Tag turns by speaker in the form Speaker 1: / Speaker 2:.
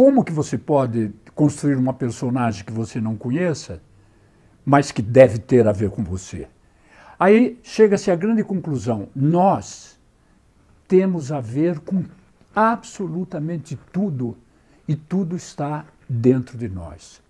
Speaker 1: como que você pode construir uma personagem que você não conheça, mas que deve ter a ver com você? Aí chega-se à grande conclusão: nós temos a ver com absolutamente tudo
Speaker 2: e tudo está dentro de nós.